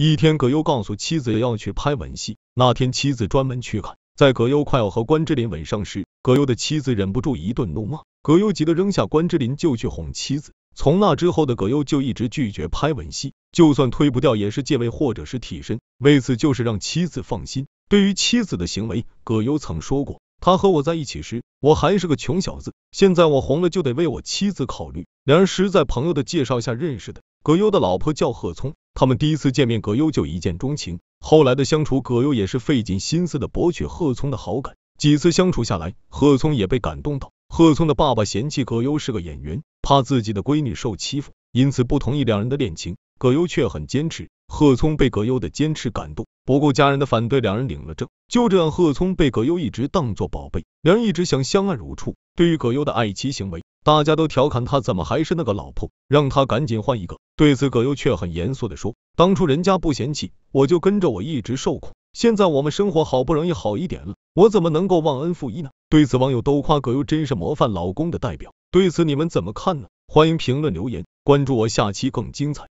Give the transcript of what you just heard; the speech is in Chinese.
一天，葛优告诉妻子要去拍吻戏。那天，妻子专门去看，在葛优快要和关之琳吻上时，葛优的妻子忍不住一顿怒骂。葛优急得扔下关之琳就去哄妻子。从那之后的葛优就一直拒绝拍吻戏，就算推不掉也是借位或者是替身，为此就是让妻子放心。对于妻子的行为，葛优曾说过：“他和我在一起时，我还是个穷小子，现在我红了，就得为我妻子考虑。”两人是在朋友的介绍下认识的。葛优的老婆叫贺聪。他们第一次见面，葛优就一见钟情。后来的相处，葛优也是费尽心思的博取贺聪的好感。几次相处下来，贺聪也被感动到。贺聪的爸爸嫌弃葛优是个演员，怕自己的闺女受欺负，因此不同意两人的恋情。葛优却很坚持，贺聪被葛优的坚持感动，不顾家人的反对，两人领了证。就这样，贺聪被葛优一直当做宝贝，两人一直想相爱如初。对于葛优的爱妻行为。大家都调侃他怎么还是那个老婆，让他赶紧换一个。对此，葛优却很严肃的说，当初人家不嫌弃，我就跟着我一直受苦，现在我们生活好不容易好一点了，我怎么能够忘恩负义呢？对此，网友都夸葛优真是模范老公的代表。对此，你们怎么看呢？欢迎评论留言，关注我，下期更精彩。